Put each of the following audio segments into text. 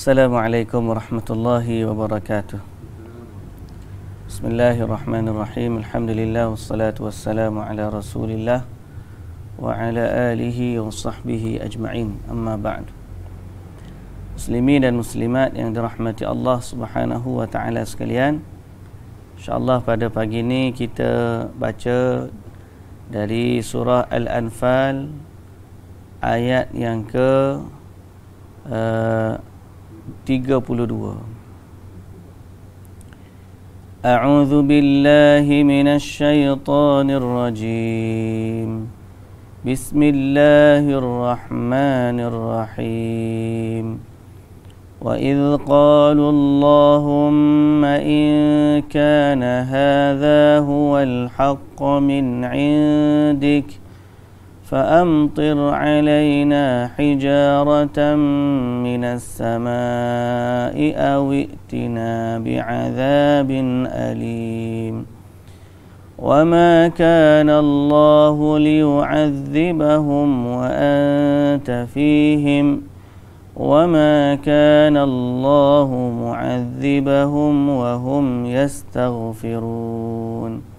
Assalamualaikum warahmatullahi wabarakatuh Bismillahirrahmanirrahim Alhamdulillah wassalatu wassalamu ala rasulillah Wa ala alihi wa sahbihi ajma'in Amma ba'd Muslimin dan muslimat yang dirahmati Allah subhanahu wa ta'ala sekalian InsyaAllah pada pagi ini kita baca Dari surah Al-Anfal Ayat yang ke eh, 32 أعوذ بالله من الشيطان الرجيم بسم الله الرحمن الرحيم وإذ قالوا اللهم إن كان هذا هو الحق من عندك فأمطر علينا حجارة من السماء أو ائتنا بعذاب أليم وما كان الله ليعذبهم وأنت فيهم وما كان الله معذبهم وهم يستغفرون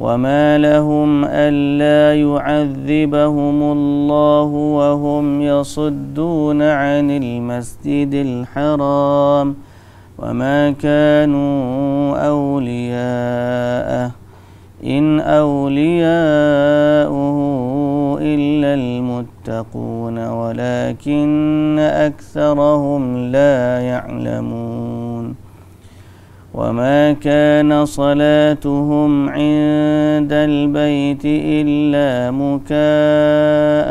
وما لهم ألا يعذبهم الله وهم يصدون عن المسجد الحرام وما كانوا أولياءه إن أولياؤه إلا المتقون ولكن أكثرهم لا يعلمون وما كان صلاتهم عند البيت إلا مكاء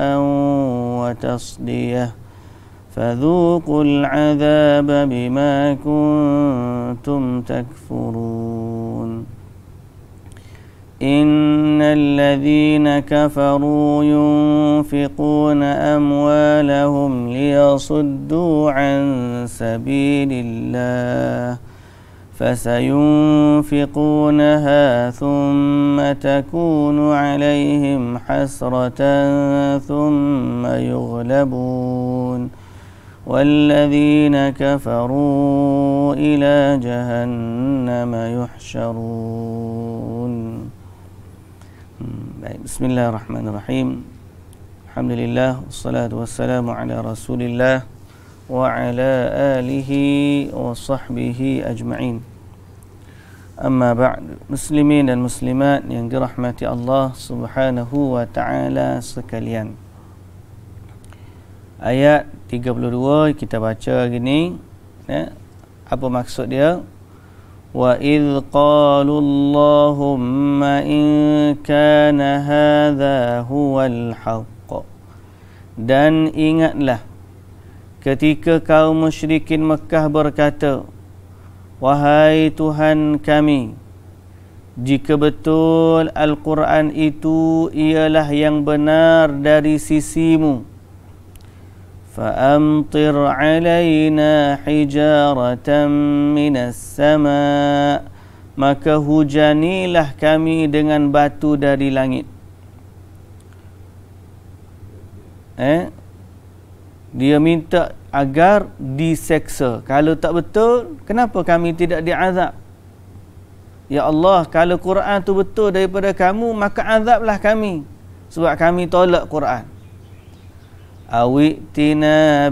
وتصديه فذوقوا العذاب بما كنتم تكفرون إن الذين كفروا ينفقون أموالهم ليصدوا عن سبيل الله فسينفقونها ثم تكون عليهم حسرة ثم يغلبون والذين كفروا إلى جهنم يحشرون طيب، بسم الله الرحمن الرحيم الحمد لله والصلاة والسلام على رسول الله وعلى آله وصحبه أجمعين Amma ba'd muslimin dan muslimat yang dirahmati Allah Subhanahu wa taala sekalian. Ayat 32 kita baca gini, ya. Apa maksud dia? Wa id qalu Allahumma in kana hadha huwal haqq. Dan ingatlah ketika kaum musyrikin Mekah berkata, Wahai Tuhan kami Jika betul Al-Quran itu ialah yang benar dari sisimu فأمطر علينا حجارة من sama maka hujanilah kami dengan batu dari langit eh dia minta agar diseksa. Kalau tak betul, kenapa kami tidak diazab? Ya Allah, kalau Quran tu betul daripada kamu, maka azablah kami sebab kami tolak Quran.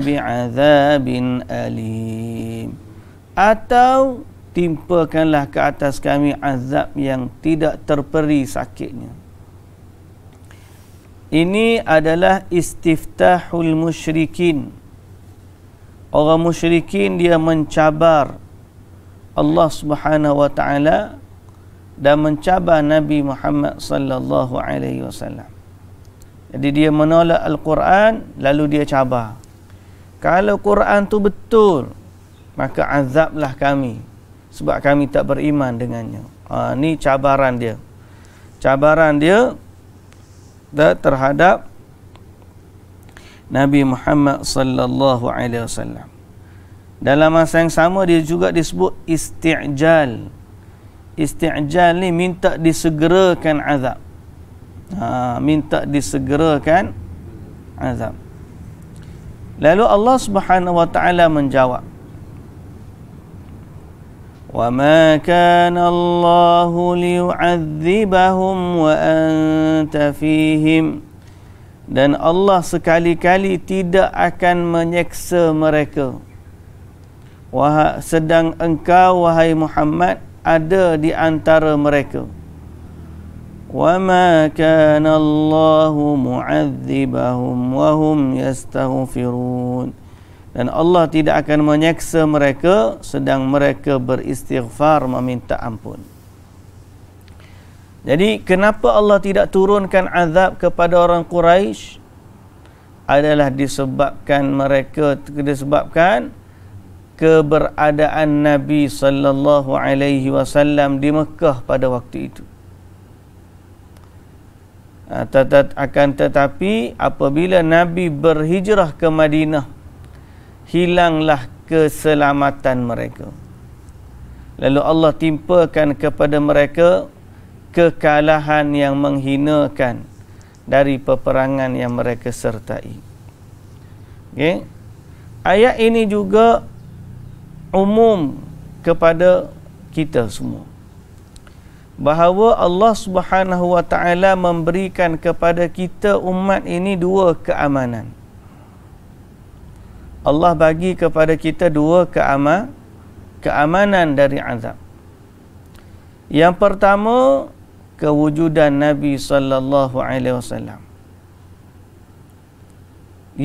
bi azabin alim. Atau timpakanlah ke atas kami azab yang tidak terperi sakitnya. Ini adalah istiftahul musyrikin orang musyrikin dia mencabar Allah Subhanahu wa taala dan mencabar Nabi Muhammad sallallahu alaihi wasallam. Jadi dia menolak al-Quran lalu dia cabar. Kalau Quran tu betul maka azablah kami sebab kami tak beriman dengannya. Ha, ini cabaran dia. Cabaran dia terhadap Nabi Muhammad sallallahu alaihi wasallam. Dalam masa yang sama dia juga disebut isti'jal. Isti'jal ni minta disegerakan azab. Ha, minta disegerakan azab. Lalu Allah Subhanahu wa taala menjawab وما كان الله ليعذبهم وأنت فيهم dan Allah sekali-kali tidak akan menyeksa mereka. Wahai sedang engkau wahai Muhammad ada di antara mereka. Wa ma kana Allahu mu'adzibahum wa hum yastaghfirun. Dan Allah tidak akan menyeksa mereka sedang mereka beristighfar meminta ampun. Jadi kenapa Allah tidak turunkan azab kepada orang Quraisy adalah disebabkan mereka disebabkan keberadaan Nabi sallallahu alaihi wasallam di Mekah pada waktu itu. Ah, akan tetapi apabila Nabi berhijrah ke Madinah hilanglah keselamatan mereka. Lalu Allah timpakan kepada mereka kekalahan yang menghinakan dari peperangan yang mereka sertai. Okay. Ayat ini juga umum kepada kita semua. Bahawa Allah Subhanahu Wa Taala memberikan kepada kita umat ini dua keamanan. Allah bagi kepada kita dua keamanan keamanan dari azab. Yang pertama, kewujudan Nabi sallallahu alaihi wasallam.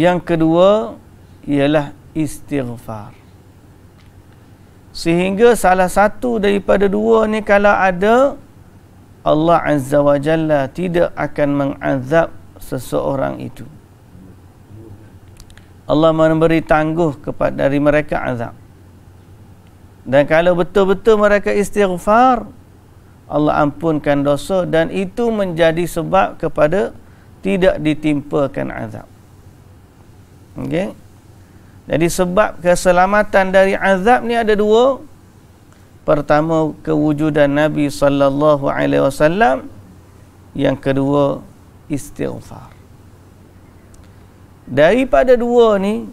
Yang kedua ialah istighfar. Sehingga salah satu daripada dua ni kalau ada Allah Azza wa Jalla tidak akan mengazab seseorang itu. Allah memberi tangguh kepada dari mereka azab. Dan kalau betul-betul mereka istighfar, Allah ampunkan dosa dan itu menjadi sebab kepada tidak ditimpakan azab. Okey. Jadi sebab keselamatan dari azab ni ada dua. Pertama kewujudan Nabi sallallahu alaihi wasallam. Yang kedua istighfar. Daripada dua ni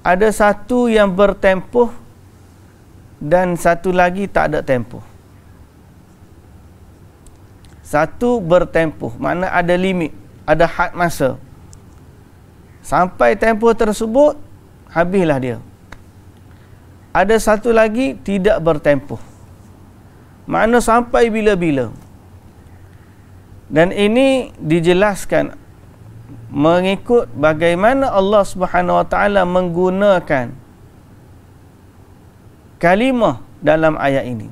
ada satu yang bertempuh dan satu lagi tak ada tempuh. Satu bertempuh, mana ada limit, ada had masa. Sampai tempuh tersebut, habislah dia. Ada satu lagi, tidak bertempuh. mana sampai bila-bila. Dan ini dijelaskan mengikut bagaimana Allah Subhanahu Wa Taala menggunakan kalimah dalam ayat ini.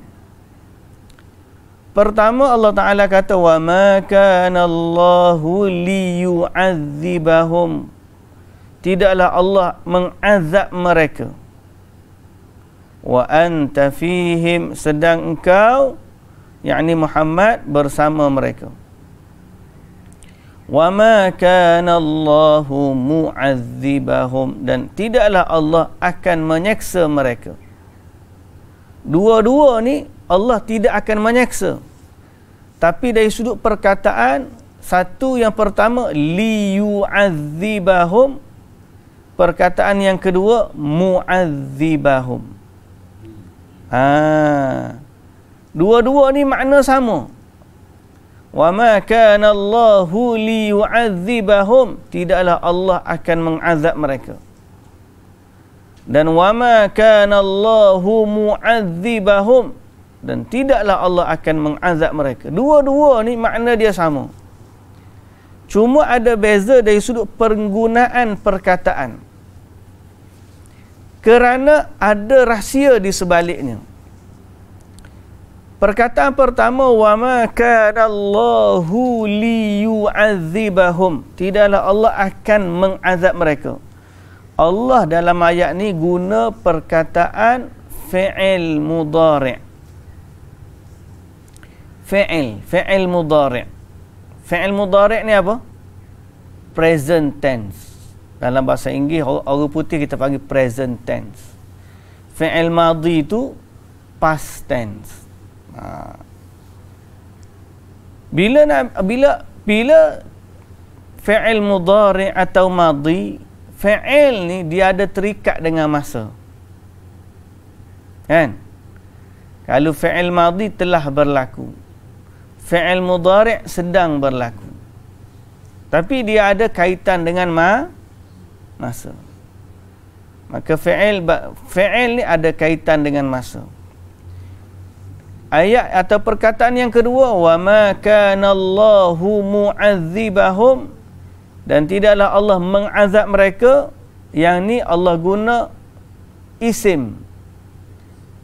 Pertama Allah Taala kata wa ma kana Allahu liyu'adzibahum. Tidaklah Allah mengazab mereka. Wa anta fihim sedang engkau yakni Muhammad bersama mereka. Wa ma kana Allahu dan tidaklah Allah akan menyeksa mereka. Dua-dua ni Allah tidak akan menyeksa. Tapi dari sudut perkataan, satu yang pertama, liyu'adzibahum. Perkataan yang kedua, mu'adzibahum. Ha. Dua-dua ni makna sama. Wa ma kana Allahu liyu'adzibahum, tidaklah Allah akan mengazab mereka. Dan wa ma kana Allahu mu'adzibahum, dan tidaklah Allah akan mengazab mereka. Dua-dua ni makna dia sama. Cuma ada beza dari sudut penggunaan perkataan. Kerana ada rahsia di sebaliknya. Perkataan pertama wa ma kana Allahu liyu'adzibahum. Tidaklah Allah akan mengazab mereka. Allah dalam ayat ni guna perkataan fi'il mudhari' fi'il fi'il mudhari' fi'il mudhari' ni apa present tense dalam bahasa Inggeris orang putih kita panggil present tense fi'il madhi tu past tense ha. bila nak bila bila fi'il mudhari' atau madhi fi'il ni dia ada terikat dengan masa kan kalau fi'il madhi telah berlaku fi'il mudhari' sedang berlaku. Tapi dia ada kaitan dengan ma masa. Maka fi'il fi'il ni ada kaitan dengan masa. Ayat atau perkataan yang kedua wa ma kana muazibahum dan tidaklah Allah mengazab mereka yang ni Allah guna isim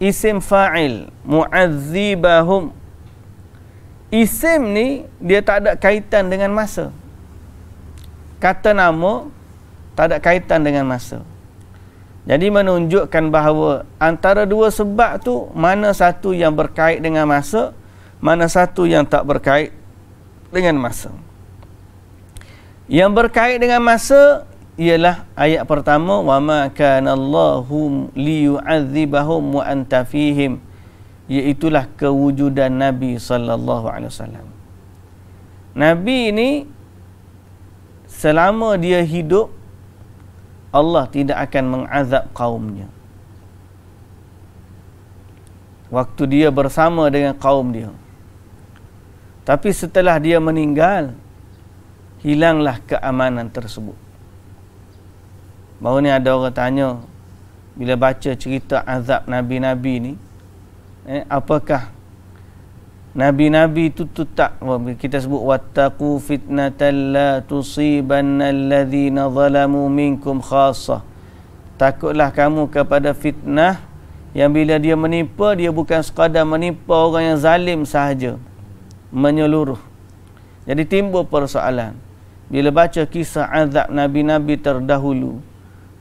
isim fa'il muazibahum. Isim ni dia tak ada kaitan dengan masa. Kata nama tak ada kaitan dengan masa. Jadi menunjukkan bahawa antara dua sebab tu mana satu yang berkait dengan masa, mana satu yang tak berkait dengan masa. Yang berkait dengan masa ialah ayat pertama wa ma kana Allahu liyu'adzibahum wa anta fihim iaitulah kewujudan Nabi sallallahu alaihi wasallam. Nabi ini selama dia hidup Allah tidak akan mengazab kaumnya. Waktu dia bersama dengan kaum dia. Tapi setelah dia meninggal hilanglah keamanan tersebut. Baru ni ada orang tanya bila baca cerita azab nabi-nabi ni, eh, apakah nabi-nabi itu tak oh, kita sebut wattaqu fitnatan la tusiban alladhina zalamu minkum khassa takutlah kamu kepada fitnah yang bila dia menipu dia bukan sekadar menipu orang yang zalim sahaja menyeluruh jadi timbul persoalan bila baca kisah azab nabi-nabi terdahulu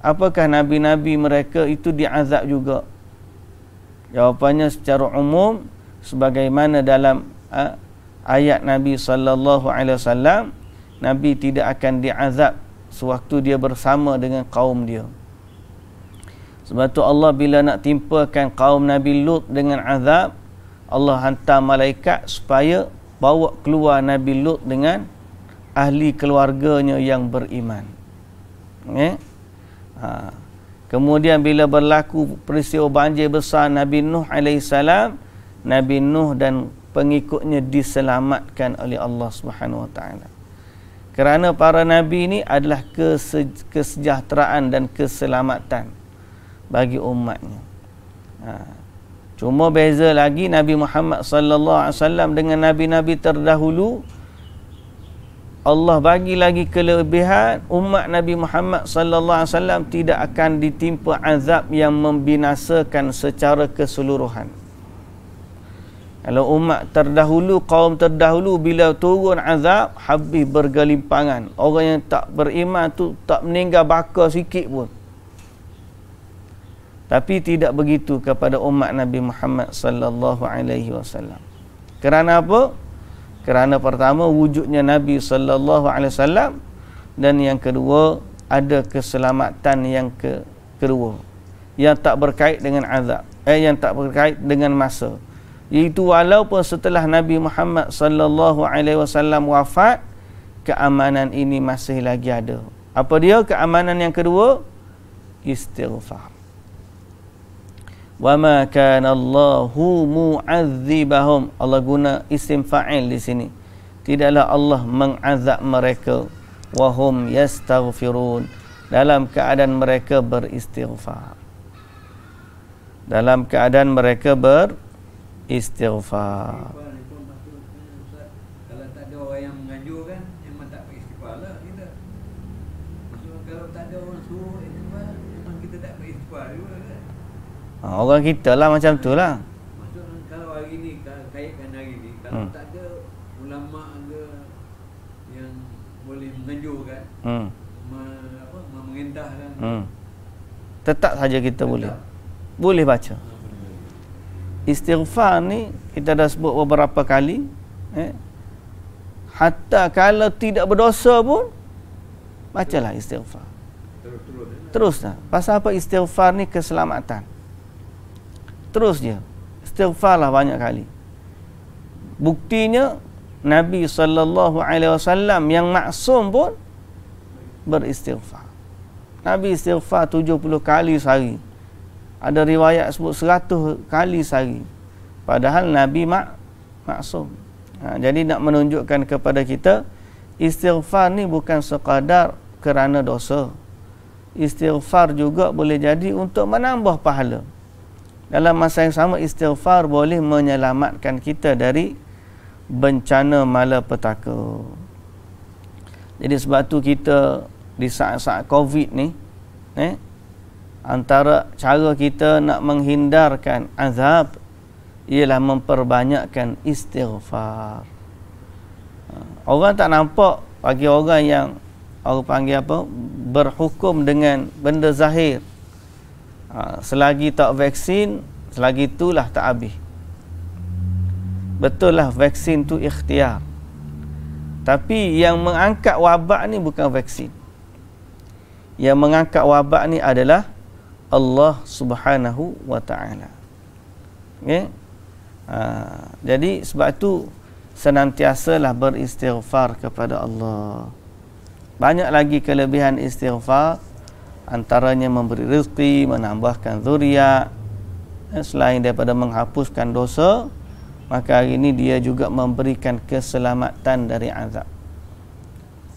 apakah nabi-nabi mereka itu diazab juga Jawapannya secara umum sebagaimana dalam ha, ayat Nabi sallallahu alaihi wasallam Nabi tidak akan diazab sewaktu dia bersama dengan kaum dia. Sebab tu Allah bila nak timpakan kaum Nabi Lut dengan azab, Allah hantar malaikat supaya bawa keluar Nabi Lut dengan ahli keluarganya yang beriman. Okay? Ha. Kemudian bila berlaku peristiwa banjir besar Nabi Nuh AS, Nabi Nuh dan pengikutnya diselamatkan oleh Allah Subhanahu Kerana para nabi ini adalah kesejahteraan dan keselamatan bagi umatnya. Ha. Cuma beza lagi Nabi Muhammad sallallahu alaihi wasallam dengan nabi-nabi terdahulu Allah bagi lagi kelebihan umat Nabi Muhammad sallallahu alaihi wasallam tidak akan ditimpa azab yang membinasakan secara keseluruhan. Kalau umat terdahulu, kaum terdahulu bila turun azab habis bergelimpangan. Orang yang tak beriman tu tak meninggal bakar sikit pun. Tapi tidak begitu kepada umat Nabi Muhammad sallallahu alaihi wasallam. Kerana apa? kerana pertama wujudnya Nabi sallallahu alaihi wasallam dan yang kedua ada keselamatan yang ke kedua yang tak berkait dengan azab eh yang tak berkait dengan masa iaitu walaupun setelah Nabi Muhammad sallallahu alaihi wasallam wafat keamanan ini masih lagi ada apa dia keamanan yang kedua istighfar wama kana Allahu mu'adzibahum Allah guna isim fa'il di sini tidaklah Allah mengazab mereka wahum yastaghfirun dalam keadaan mereka beristighfar dalam keadaan mereka beristighfar ha, orang kita lah macam tu lah ha, kalau hari ni kaitkan hari ni kalau hmm. tak ada ulama ke yang boleh menganjurkan hmm. Ma, apa, ma mengendahkan hmm. tetap saja kita tetap. boleh ha, boleh baca istighfar ni kita dah sebut beberapa kali eh? hatta kalau tidak berdosa pun bacalah istighfar eh. teruslah pasal apa istighfar ni keselamatan seterusnya lah banyak kali buktinya Nabi saw yang maksum pun beristighfar Nabi istighfar 70 kali sehari ada riwayat sebut 100 kali sehari padahal Nabi mak maksum ha, jadi nak menunjukkan kepada kita istighfar ni bukan sekadar kerana dosa istighfar juga boleh jadi untuk menambah pahala dalam masa yang sama istighfar boleh menyelamatkan kita dari bencana malapetaka. Jadi sebab tu kita di saat-saat COVID ni eh, antara cara kita nak menghindarkan azab ialah memperbanyakkan istighfar. Eh, orang tak nampak bagi orang yang orang panggil apa berhukum dengan benda zahir ha, Selagi tak vaksin Selagi itulah tak habis Betul lah vaksin tu ikhtiar Tapi yang mengangkat wabak ni bukan vaksin Yang mengangkat wabak ni adalah Allah subhanahu wa ta'ala okay? ha, Jadi sebab tu Senantiasalah beristighfar kepada Allah Banyak lagi kelebihan istighfar antaranya memberi rezeki, menambahkan zuriat selain daripada menghapuskan dosa maka hari ini dia juga memberikan keselamatan dari azab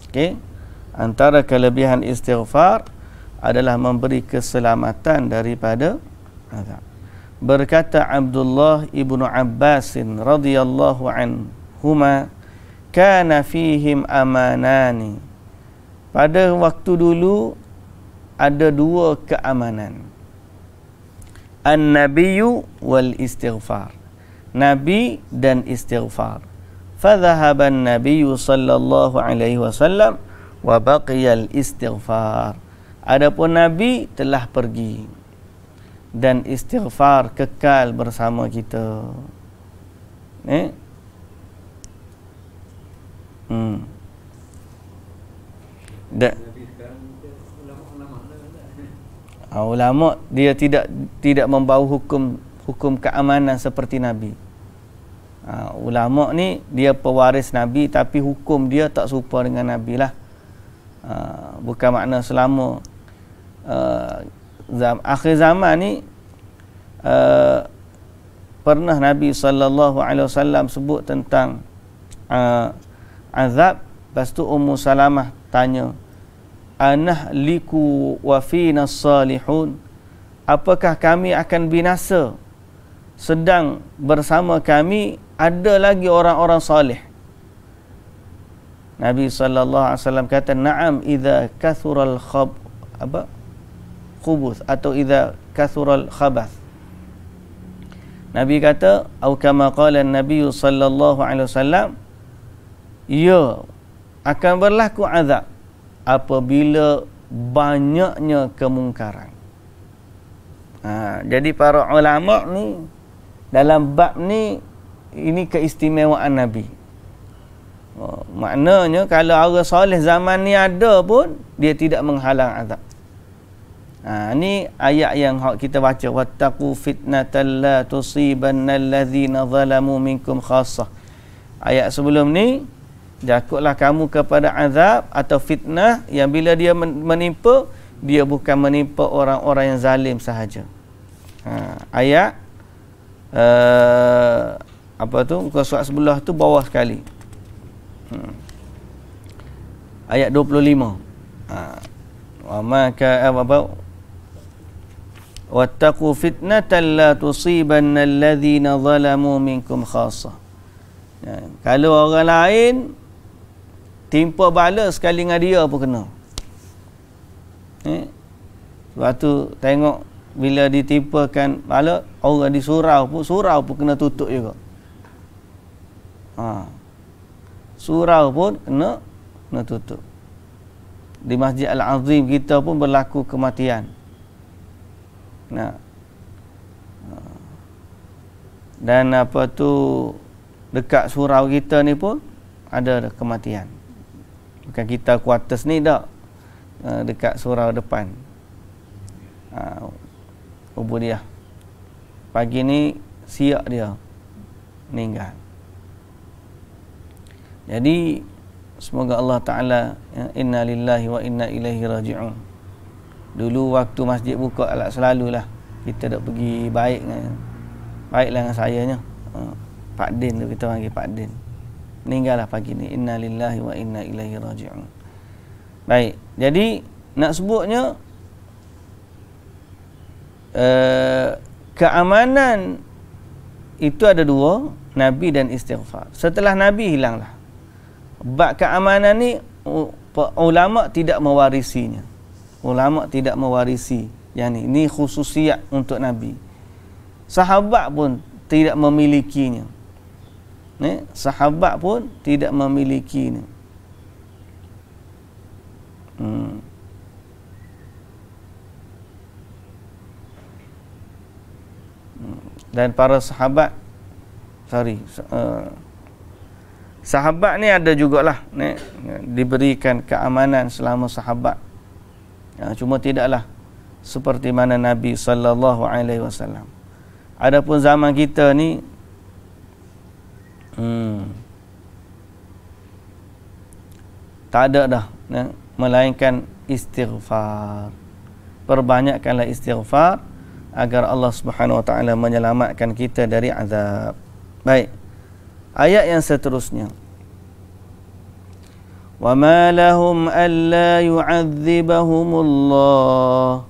okay? antara kelebihan istighfar adalah memberi keselamatan daripada azab berkata Abdullah ibnu Abbasin radhiyallahu anhuma kana fihim amanani pada waktu dulu ada dua keamanan. An-nabiyyu wal istighfar. Nabi dan istighfar. Fa dhahaba an-nabiyyu sallallahu alaihi wasallam wa baqiya al-istighfar. Adapun nabi telah pergi dan istighfar kekal bersama kita. Eh? Hmm. Dah uh, ulama dia tidak tidak membawa hukum hukum keamanan seperti nabi uh, ulama ni dia pewaris nabi tapi hukum dia tak serupa dengan nabi lah uh, bukan makna selama uh, zam, akhir zaman ni uh, pernah nabi sallallahu alaihi wasallam sebut tentang uh, azab pastu tu ummu salamah tanya anahliku wa fina salihun apakah kami akan binasa sedang bersama kami ada lagi orang-orang salih. Nabi sallallahu alaihi wasallam kata na'am idza kathural khab apa khubus atau idza kathural khabath Nabi kata atau kama qala Nabi sallallahu alaihi wasallam ya akan berlaku azab apabila banyaknya kemungkaran. Ha, jadi para ulama ni dalam bab ni ini keistimewaan Nabi. Oh, maknanya kalau orang soleh zaman ni ada pun dia tidak menghalang azab. Ha, ini ayat yang kita baca wattaqu fitnatan la tusibanna allazina zalamu minkum khassah. Ayat sebelum ni Jakutlah kamu kepada azab atau fitnah yang bila dia menimpa, dia bukan menimpa orang-orang yang zalim sahaja. Ha, ayat uh, apa tu muka surat sebelah tu bawah sekali. Hmm. Ayat 25. Ha. Wa ma ka eh, apa Wattaqu fitnatan la tusibanna alladhina zalamu minkum khassa. Ya, kalau orang lain timpa bala sekali dengan dia pun kena eh? sebab tu tengok bila ditimpakan bala orang surau pun surau pun kena tutup juga ha. surau pun kena kena tutup di masjid al-azim kita pun berlaku kematian nah ha. dan apa tu dekat surau kita ni pun ada kematian Bukan kita kuartus ni tak uh, Dekat surau depan uh, ah, Ubu dia Pagi ni siap dia Meninggal Jadi Semoga Allah Ta'ala ya, Inna lillahi wa inna ilaihi raji'un Dulu waktu masjid buka alat selalulah Kita dah pergi baik dengan, Baiklah dengan saya uh, Pak Din tu kita panggil Pak Din meninggallah pagi ni inna lillahi wa inna Ilahi rajiun baik jadi nak sebutnya uh, keamanan itu ada dua nabi dan istighfar setelah nabi hilanglah bak keamanan ni ulama tidak mewarisinya ulama tidak mewarisi yang ni ni khususiat untuk nabi sahabat pun tidak memilikinya ni eh, sahabat pun tidak memiliki ni hmm. hmm. dan para sahabat sorry uh, sahabat ni ada jugalah ni diberikan keamanan selama sahabat ya, cuma tidaklah seperti mana Nabi sallallahu alaihi wasallam adapun zaman kita ni Hmm. Tak ada dah ya? melainkan istighfar. Perbanyakkanlah istighfar agar Allah Subhanahu Wa Taala menyelamatkan kita dari azab. Baik. Ayat yang seterusnya. Wa ma lahum alla yu'adzibahum Allah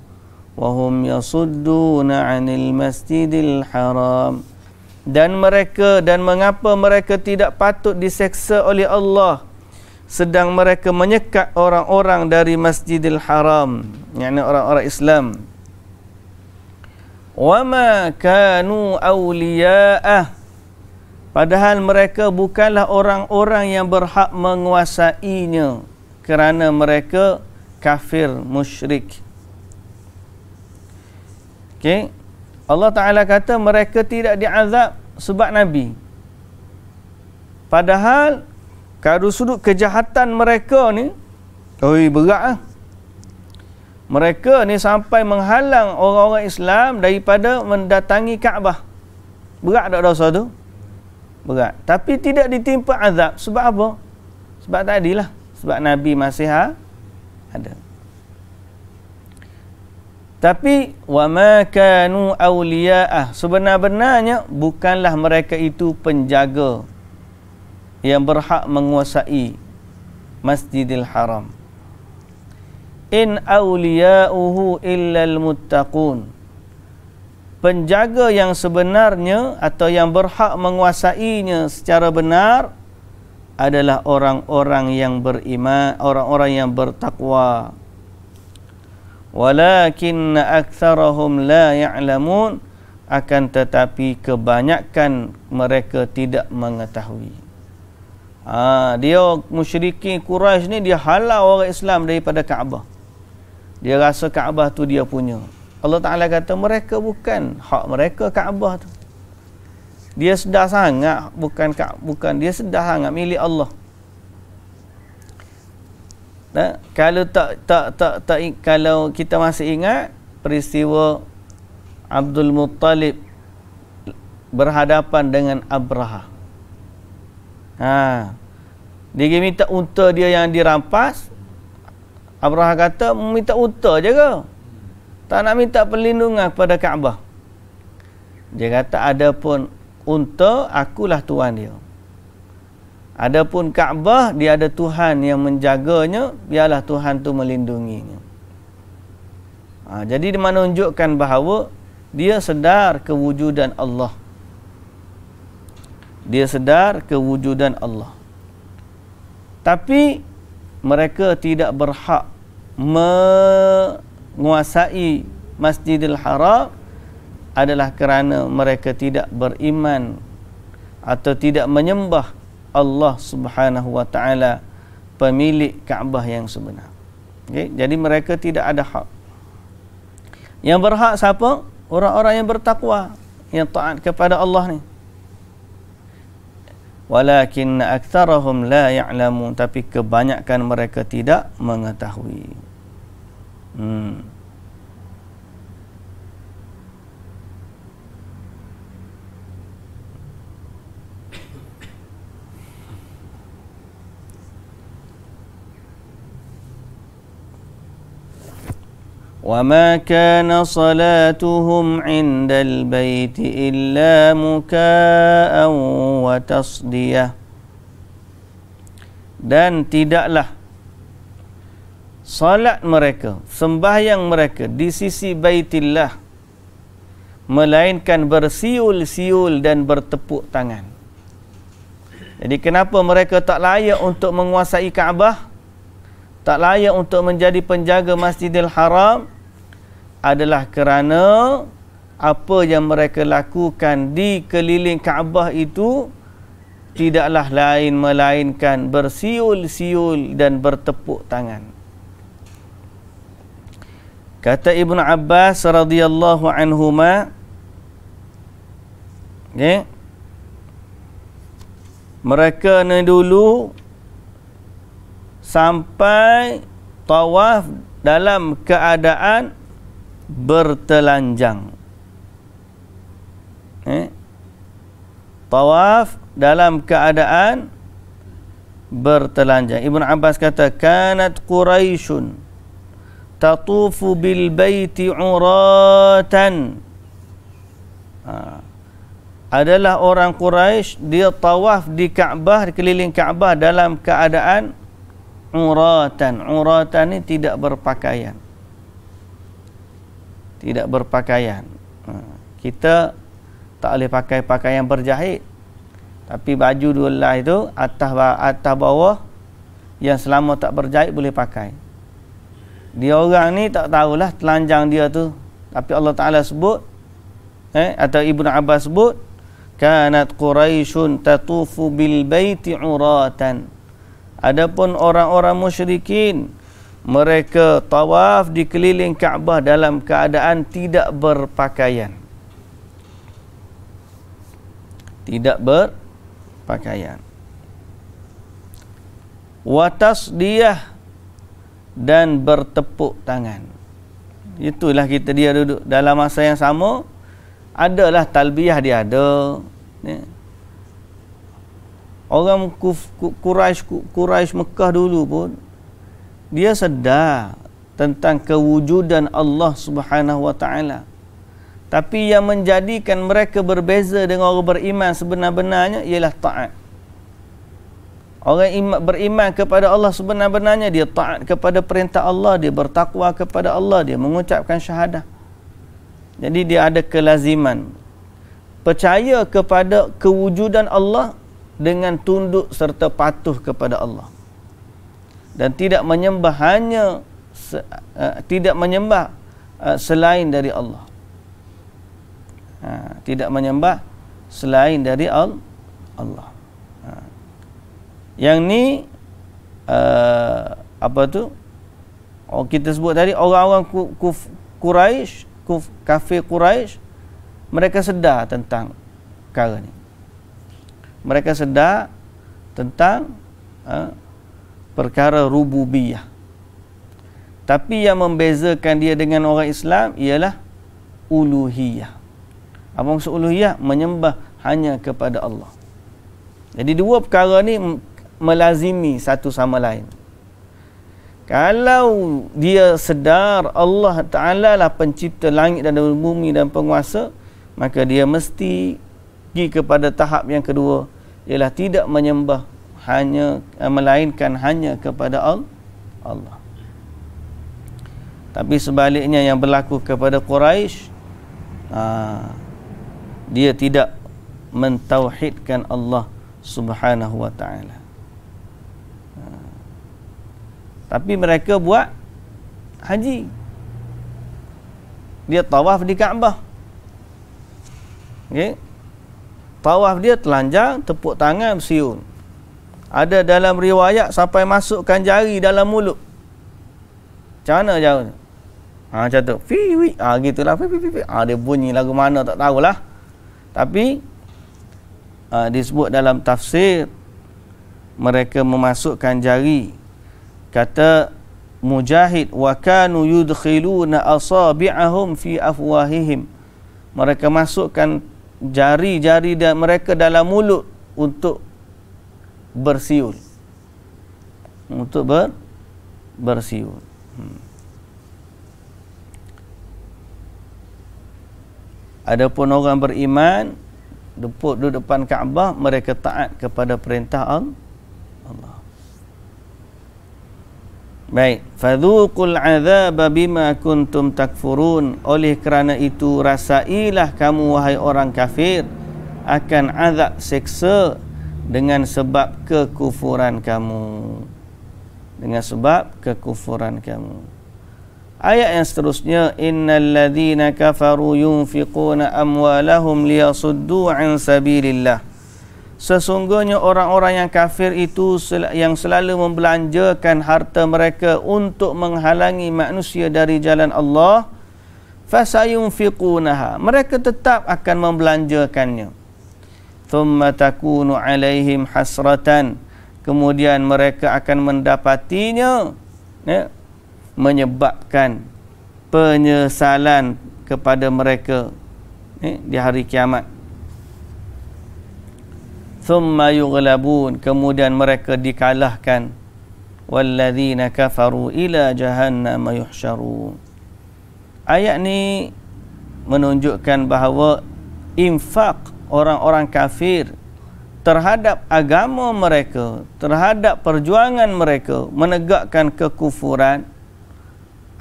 wa hum yasudduna 'anil masjidil haram dan mereka dan mengapa mereka tidak patut diseksa oleh Allah sedang mereka menyekat orang-orang dari Masjidil Haram yakni orang-orang Islam wama kanu awliya'ah padahal mereka bukanlah orang-orang yang berhak menguasainya kerana mereka kafir musyrik okay. Allah Ta'ala kata mereka tidak diazab sebab Nabi. Padahal kalau sudut kejahatan mereka ni, oi berat lah. Mereka ni sampai menghalang orang-orang Islam daripada mendatangi Kaabah. Berat tak dosa tu? Berat. Tapi tidak ditimpa azab. Sebab apa? Sebab tadilah. Sebab Nabi Masihah ha- ada. Tapi wa ma kanu awliya'ah sebenarnya bukanlah mereka itu penjaga yang berhak menguasai Masjidil Haram. In awliya'uhu illa al-muttaqun. Penjaga yang sebenarnya atau yang berhak menguasainya secara benar adalah orang-orang yang beriman, orang-orang yang bertakwa walakin aktsarahum la ya'lamun akan tetapi kebanyakan mereka tidak mengetahui ha, dia musyrikin Quraisy ni dia halau orang Islam daripada Kaabah dia rasa Kaabah tu dia punya Allah Taala kata mereka bukan hak mereka Kaabah tu dia sedar sangat bukan bukan dia sedar sangat milik Allah Nah, ha? kalau tak tak tak tak kalau kita masih ingat peristiwa Abdul Muttalib berhadapan dengan Abraha. Ha. Dia minta unta dia yang dirampas. Abraha kata minta unta je ke? Tak nak minta perlindungan kepada Kaabah. Dia kata adapun unta akulah tuan dia. Adapun Kaabah dia ada Tuhan yang menjaganya, biarlah Tuhan tu melindunginya. Ha, jadi dia menunjukkan bahawa dia sedar kewujudan Allah. Dia sedar kewujudan Allah. Tapi mereka tidak berhak menguasai Masjidil Haram adalah kerana mereka tidak beriman atau tidak menyembah Allah Subhanahu wa taala pemilik Kaabah yang sebenar. Okay? Jadi mereka tidak ada hak. Yang berhak siapa? Orang-orang yang bertakwa, yang taat kepada Allah ni. Walakin aktsarahum la ya'lamun, tapi kebanyakan mereka tidak mengetahui. Hmm. وما كان صلاتهم عند البيت إلا مكاء وتصدية dan tidaklah salat mereka, sembahyang mereka di sisi baitillah melainkan bersiul-siul dan bertepuk tangan. Jadi kenapa mereka tak layak untuk menguasai Kaabah? tak layak untuk menjadi penjaga Masjidil Haram adalah kerana apa yang mereka lakukan di keliling Kaabah itu tidaklah lain melainkan bersiul-siul dan bertepuk tangan. Kata Ibn Abbas radhiyallahu anhu ma, okay. mereka ni dulu sampai tawaf dalam keadaan bertelanjang. Eh? Tawaf dalam keadaan bertelanjang. Ibn Abbas kata, Kanat Quraishun tatufu bil baiti uratan. Ha. Adalah orang Quraisy dia tawaf di Kaabah, keliling Kaabah dalam keadaan uratan uratan ini tidak berpakaian tidak berpakaian ha. kita tak boleh pakai pakaian berjahit tapi baju dua itu atas atas bawah yang selama tak berjahit boleh pakai dia orang ni tak tahulah telanjang dia tu tapi Allah Taala sebut eh, atau Ibnu Abbas sebut kanat quraishun tatufu bil baiti uratan Adapun orang-orang musyrikin mereka tawaf di keliling Kaabah dalam keadaan tidak berpakaian. Tidak berpakaian. Watas dia dan bertepuk tangan. Itulah kita dia duduk dalam masa yang sama adalah talbiyah dia ada. Ya orang Quraisy Quraisy Mekah dulu pun dia sedar tentang kewujudan Allah Subhanahu wa taala. Tapi yang menjadikan mereka berbeza dengan orang beriman sebenar-benarnya ialah taat. Orang iman, beriman kepada Allah sebenar-benarnya dia taat kepada perintah Allah, dia bertakwa kepada Allah, dia mengucapkan syahadah. Jadi dia ada kelaziman percaya kepada kewujudan Allah dengan tunduk serta patuh kepada Allah dan tidak menyembah hanya eh, tidak menyembah eh, selain dari Allah ha, tidak menyembah selain dari al Allah ha. yang ni eh, apa tu oh, kita sebut tadi orang-orang Quraisy kafir Quraisy mereka sedar tentang perkara ni mereka sedar tentang uh, perkara rububiyah. Tapi yang membezakan dia dengan orang Islam ialah uluhiyah. Apa maksud uluhiyah? Menyembah hanya kepada Allah. Jadi dua perkara ni melazimi satu sama lain. Kalau dia sedar Allah Ta'ala lah pencipta langit dan bumi dan penguasa, maka dia mesti pergi kepada tahap yang kedua ialah tidak menyembah hanya eh, melainkan hanya kepada Allah. Allah. Tapi sebaliknya yang berlaku kepada Quraisy ha, dia tidak mentauhidkan Allah Subhanahu wa taala. Ha. Tapi mereka buat haji. Dia tawaf di Kaabah. Okey tawaf dia telanjang tepuk tangan siun. ada dalam riwayat sampai masukkan jari dalam mulut macam mana jauh ha, macam tu fiwi ha, gitulah fi, fi, ha, dia bunyi lagu mana tak tahulah tapi ha, disebut dalam tafsir mereka memasukkan jari kata mujahid wa kanu yudkhiluna asabi'ahum fi afwahihim mereka masukkan jari-jari mereka dalam mulut untuk bersiul untuk ber bersiul hmm. adapun orang beriman duduk depan Kaabah mereka taat kepada perintah Allah Baik, fadzuqul azaba bima kuntum takfurun. Oleh kerana itu rasailah kamu wahai orang kafir akan azab seksa dengan sebab kekufuran kamu. Dengan sebab kekufuran kamu. Ayat yang seterusnya innal ladzina kafaru yunfiquna amwalahum liyasuddu an sabilillah. Sesungguhnya orang-orang yang kafir itu yang selalu membelanjakan harta mereka untuk menghalangi manusia dari jalan Allah fasayunfiqunaha mereka tetap akan membelanjakannya thumma takunu alaihim hasratan kemudian mereka akan mendapatinya ya, menyebabkan penyesalan kepada mereka ya, di hari kiamat thumma yughlabun kemudian mereka dikalahkan walladzina kafaru ila jahannam yuhsharun ayat ni menunjukkan bahawa infak orang-orang kafir terhadap agama mereka terhadap perjuangan mereka menegakkan kekufuran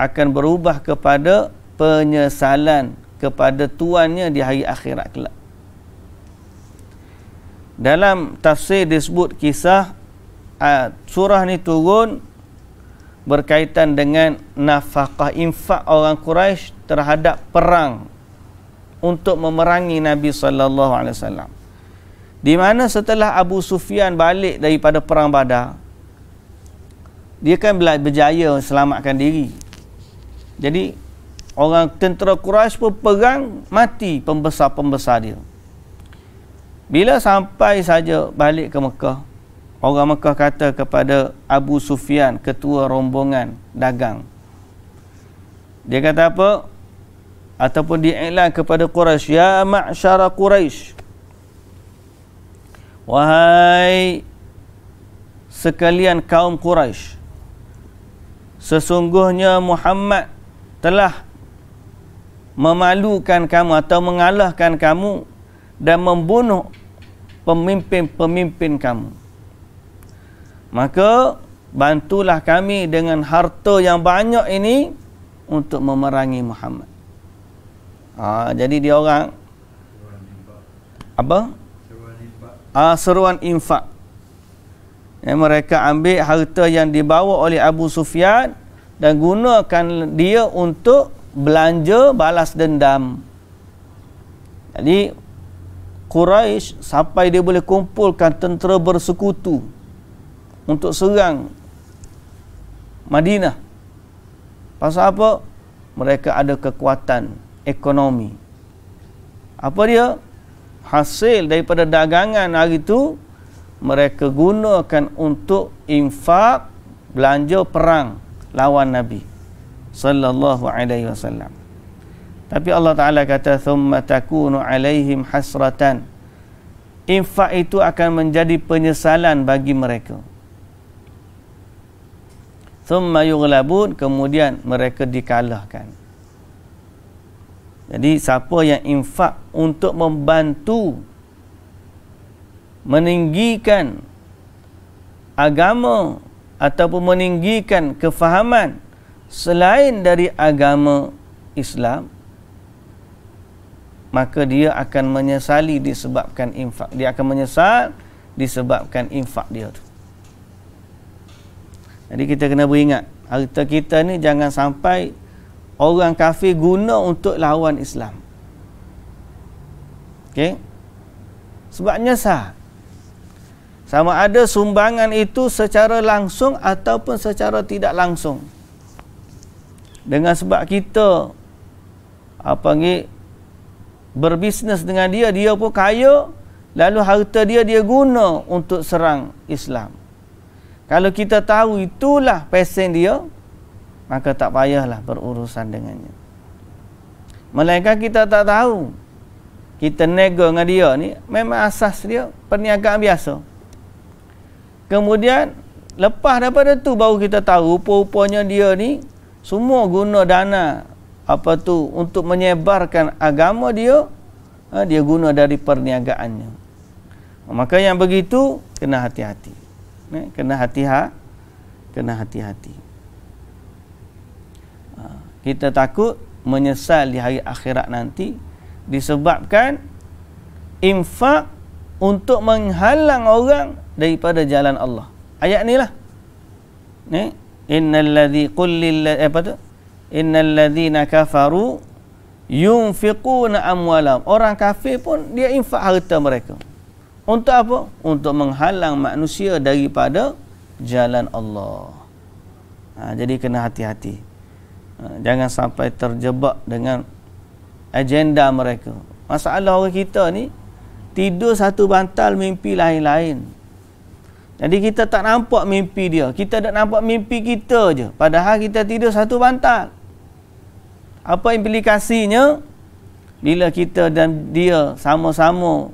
akan berubah kepada penyesalan kepada tuannya di hari akhirat kelak dalam tafsir disebut kisah uh, surah ni turun berkaitan dengan nafkah infak orang Quraisy terhadap perang untuk memerangi Nabi sallallahu alaihi wasallam. Di mana setelah Abu Sufyan balik daripada perang Badar dia kan berjaya selamatkan diri. Jadi orang tentera Quraisy pun perang mati pembesar-pembesar dia. Bila sampai saja balik ke Mekah, orang Mekah kata kepada Abu Sufyan, ketua rombongan dagang. Dia kata apa? Ataupun diiklan kepada Quraisy, "Ya ma'syara Quraisy." Wahai sekalian kaum Quraisy. Sesungguhnya Muhammad telah memalukan kamu atau mengalahkan kamu dan membunuh pemimpin-pemimpin kamu. Maka bantulah kami dengan harta yang banyak ini untuk memerangi Muhammad. Ha, jadi dia orang apa? Seruan infak. Ha, seruan infak. Yang mereka ambil harta yang dibawa oleh Abu Sufyan dan gunakan dia untuk belanja balas dendam. Jadi Quraisy sampai dia boleh kumpulkan tentera bersekutu untuk serang Madinah. Pasal apa? Mereka ada kekuatan ekonomi. Apa dia? Hasil daripada dagangan hari itu mereka gunakan untuk infak belanja perang lawan Nabi sallallahu alaihi wasallam. Tapi Allah Ta'ala kata ثُمَّ تَكُونُ عَلَيْهِمْ حَسْرَةً Infak itu akan menjadi penyesalan bagi mereka. ثُمَّ يُغْلَبُونَ Kemudian mereka dikalahkan. Jadi siapa yang infak untuk membantu meninggikan agama ataupun meninggikan kefahaman selain dari agama Islam, maka dia akan menyesali disebabkan infak dia akan menyesal disebabkan infak dia tu jadi kita kena beringat harta kita ni jangan sampai orang kafir guna untuk lawan Islam okey sebab nyesal sama ada sumbangan itu secara langsung ataupun secara tidak langsung dengan sebab kita apa ni? berbisnes dengan dia, dia pun kaya. Lalu harta dia, dia guna untuk serang Islam. Kalau kita tahu itulah pesen dia, maka tak payahlah berurusan dengannya. Melainkan kita tak tahu, kita nego dengan dia ni, memang asas dia perniagaan biasa. Kemudian, lepas daripada tu baru kita tahu, rupa-rupanya dia ni, semua guna dana apa tu untuk menyebarkan agama dia ha, dia guna dari perniagaannya maka yang begitu kena hati-hati ha, kena hati-hati kena hati-hati ha, kita takut menyesal di hari akhirat nanti disebabkan infak untuk menghalang orang daripada jalan Allah ayat inilah ni innal ladzi qul eh, apa tu innal ladzina kafaru yunfiquna amwalam orang kafir pun dia infak harta mereka untuk apa untuk menghalang manusia daripada jalan Allah ha, jadi kena hati-hati ha, jangan sampai terjebak dengan agenda mereka masalah orang kita ni tidur satu bantal mimpi lain-lain jadi kita tak nampak mimpi dia. Kita tak nampak mimpi kita je. Padahal kita tidur satu bantal apa implikasinya bila kita dan dia sama-sama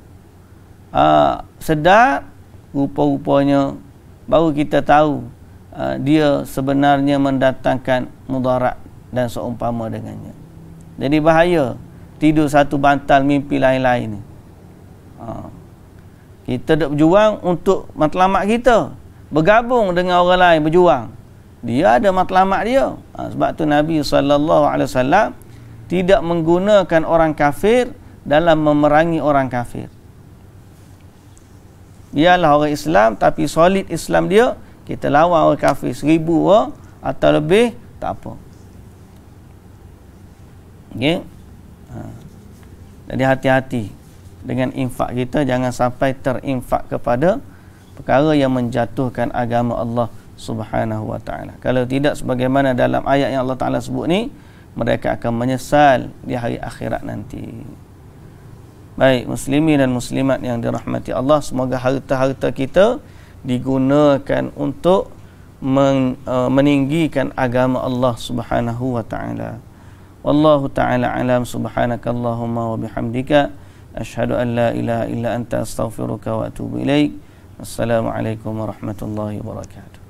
uh, sedar rupa-rupanya baru kita tahu uh, dia sebenarnya mendatangkan mudarat dan seumpama dengannya jadi bahaya tidur satu bantal mimpi lain-lain uh, kita nak berjuang untuk matlamat kita bergabung dengan orang lain berjuang dia ada matlamat dia ha, sebab tu Nabi SAW tidak menggunakan orang kafir dalam memerangi orang kafir ialah orang Islam tapi solid Islam dia kita lawan orang kafir seribu orang atau lebih tak apa okay? ha. jadi hati-hati dengan infak kita jangan sampai terinfak kepada perkara yang menjatuhkan agama Allah Subhanahu wa taala. Kalau tidak sebagaimana dalam ayat yang Allah taala sebut ni, mereka akan menyesal di hari akhirat nanti. Baik muslimin dan muslimat yang dirahmati Allah, semoga harta-harta kita digunakan untuk men, uh, meninggikan agama Allah Subhanahu wa taala. Wallahu taala alam subhanakallahumma wa bihamdika ashhadu an la ilaha illa anta astaghfiruka wa atubu ilaik. Assalamualaikum warahmatullahi wabarakatuh.